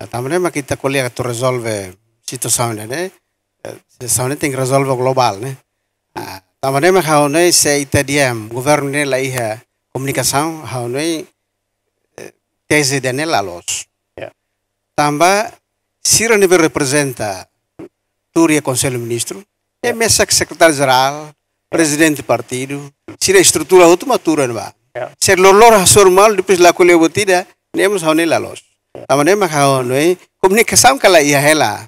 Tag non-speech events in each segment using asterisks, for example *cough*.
Eh, Também que tá colega tu resolve situação, né? Eh, situação tem que resolver global, né? Eh, Também mas há né se itadiam governo né lá ia comunicação há né tese de né lá los. Tamba Ciro nível representa Turia Conselho Ministro, é mesa secretário geral, presidente do partido, Ciro estrutura outra matura, não vai. Se lolor surmal depois lá colheu botida, nem a há né lá los. Amane makau noi kumni kesam kala iya hela.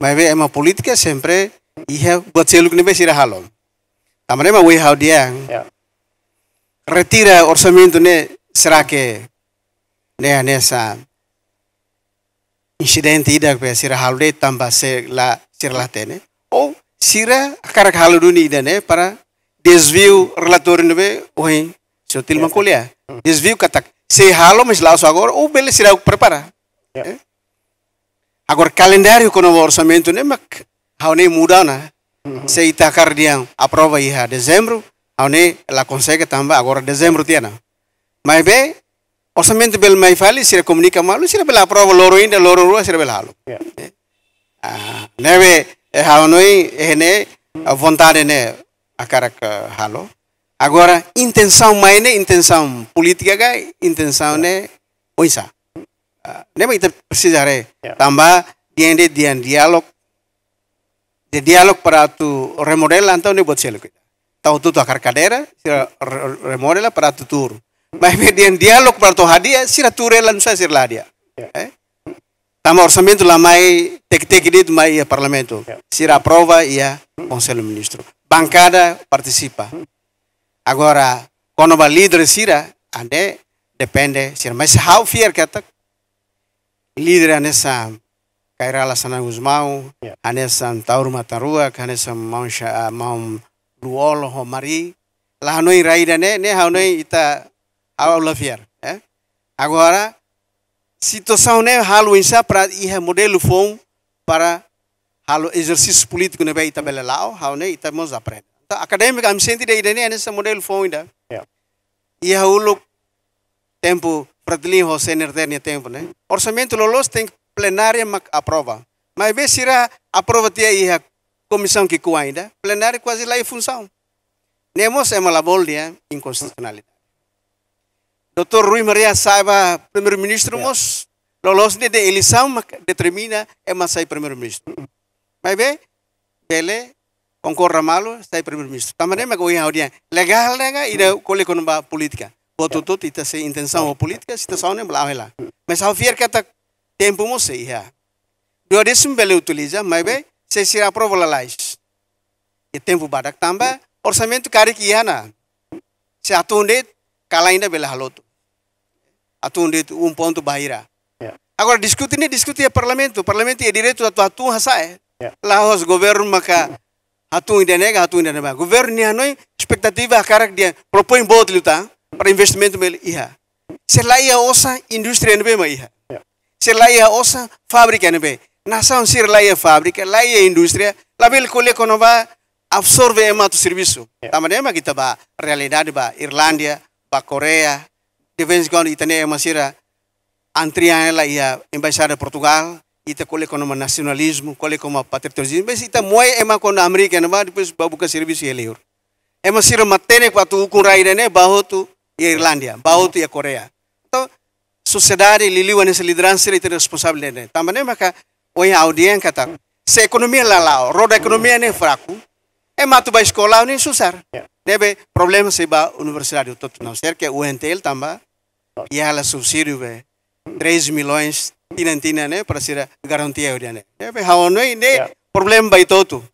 Maive ema politika sempre iya buat seluk nebe sirahalo. Amane ma wei hau dia. Ya. Retira orçamento ne serake ne anesa. Incidente ida pe sirahalo de tamba se la sirlatene. O sira karak halo duni para ne para desvio relator nebe oi sotil makulia. Ya, hmm. Desvio katak Se halo mas laço agora, ou bele será o preparar. Yeah. É. é? Agora, calendário com o orçamento, né, mas há nem muda, né? Uhum. Se está cardião, aprova aí, dezembro, há nem ela consegue também, agora dezembro tinha. Né? Mas bem, orçamento bel mais fale, se comunica mal, se bela aprova louro ainda, louro rua, se ele halo. Yeah. É. é? Ah, né, há é nem, é, né, a vontade, né, a cara halo. Agora, intenção mais né? Intenção política que intenção né? Oisa. Ah, né, mas precisar é. Tambah dia de dia dialog. De dialog para tu remodela então né buat selo kita. Tahu tu tu akar kadera, sira remodela para tu tur. Mas dia *laughs* um dialog para tu hadiah, sira turela nusa sira ladia. Yeah. Tama orçamento lá mai tek tek dit mai parlamento. Yeah. Sira aprova ia conselho ministro. Bancada participa. Agora, quando o líder sira, ande depende sira. Mas how fear que atak é líder anessa é kairala sana usmau, anessa é tauro matarua, anessa mão mão luolo ho mari. Lá noi raida né, né how noi ita tá, aula fear, eh? Agora situação né halo insa para ir a modelo fom para halo exercício político né vai ita bela lao, how né ita mos aprende the academic, I'm saying today, then and it's a model phone. Yeah. Yeah, who look tempo pratlim ho sener ter tempo, né? Orçamento lolos tem plenária mac aprova. Mas vê se irá aprova tia e comissão que cuá ainda, plenária quase lá e função. Nemos é uma labor eh, inconstitucionalidade. Dr. Rui Maria Saiba, primeiro-ministro, mos lolos de eleição determina é mas sai primeiro-ministro. Mas vê, ele concorra malo, sai primeiro-ministro. Também tá. me goia audia. Legal lega ida hum. cole con ba política. Boto tot tá. ita se intenção tá. o política, situação ne blau lá. Mas ao fier que tá tempo mo sei ha. Do desum bele utiliza, mas bem, se se aprova la lais. E tempo badak tamba, orçamento cari que ia na. Né? Se atunde cala ainda bela haloto. Atunde um ponto baíra. É. Agora discutir ne discutir é parlamento, parlamento é direito da tua tu hasa é. Lá os governo maka nega indenega, atum nega Governo niha noi expectativa karak dia propoin bot luta para investimento mel iha. Se osa indústria nbe ma iha. Ya. Se osa fábrica nbe. Nação sir lá ia fábrica, lá ia indústria, lá bel cole konova absorve emato serviço. kita ya. ba realidad ba Irlandia, ba Korea, defense vez em ema sira emasira antriana lá ia embaixada Portugal, ita kole kono nacionalismo, kole como patriotismo, mas ita moe ema kono América, na vai depois babuka serviço e eleur. Ema siro matene kwa tu ukun raire ne baho tu e Irlândia, baho tu e Coreia. Então, sociedade liliwa nessa liderança ita responsável ne. Também maka oi audien kata. Se economia lalao, roda ekonomia ne fraku. Ema tu ba escola ne susar. Debe ya. problema se ba universidade todo não ser que o entel tamba. Ya la ela be 3 milhões tinan tinan ne para sira garantia udah ne ya pe hawanoi ne problem bai totu